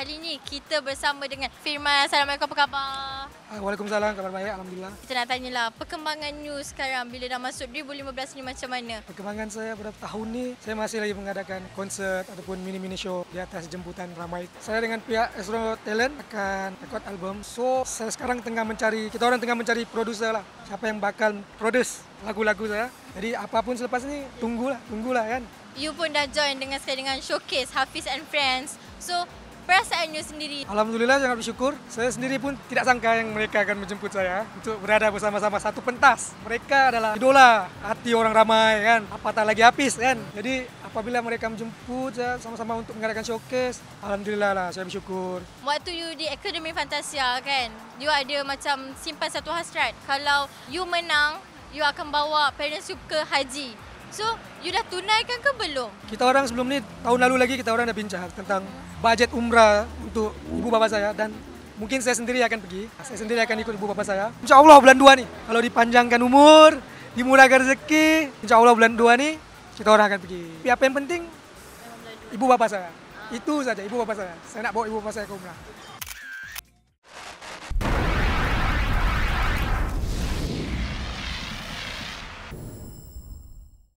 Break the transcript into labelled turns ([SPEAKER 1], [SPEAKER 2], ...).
[SPEAKER 1] kali ini kita bersama dengan Firman. Assalamualaikum, apa khabar?
[SPEAKER 2] Ah, Waalaikumsalam, kabar baik. Alhamdulillah.
[SPEAKER 1] Kita nak tanyalah, perkembangan you sekarang bila dah masuk 2015 ni macam mana? Perkembangan saya
[SPEAKER 2] pada tahun ni, saya masih lagi mengadakan konsert ataupun mini-mini show di atas jemputan ramai. Saya dengan pihak Astro Talent akan rekod album. So, saya sekarang tengah mencari, kita orang tengah mencari produser lah. Siapa yang bakal produce lagu-lagu saya. Jadi, apapun selepas ni, tunggulah, tunggulah kan.
[SPEAKER 1] You pun dah join dengan saya dengan showcase Hafiz and Friends. So, perasaan you sendiri?
[SPEAKER 2] Alhamdulillah sangat bersyukur. Saya sendiri pun tidak sangka yang mereka akan menjemput saya eh, untuk berada bersama-sama satu pentas. Mereka adalah idola hati orang ramai kan. Apatah lagi habis kan. Jadi apabila mereka menjemput saya sama-sama untuk mengadakan showcase, Alhamdulillah lah saya bersyukur.
[SPEAKER 1] Waktu you di Akademi Fantasia kan, you ada macam simpan satu hasrat. Kalau you menang, you akan bawa parents you ke haji. So, you dah tunaikan ke belum?
[SPEAKER 2] Kita orang sebelum ni tahun lalu lagi kita orang dah bincang tentang bajet umrah untuk ibu bapa saya dan mungkin saya sendiri akan pergi. Saya sendiri akan ikut ibu bapa saya. Insya Allah bulan 2 ni kalau dipanjangkan umur, dimurahkan rezeki, insya Allah bulan 2 ni kita orang akan pergi. Tapi apa yang penting? Ibu bapa saya. Itu saja ibu bapa saya. Saya nak bawa ibu bapa saya ke umrah.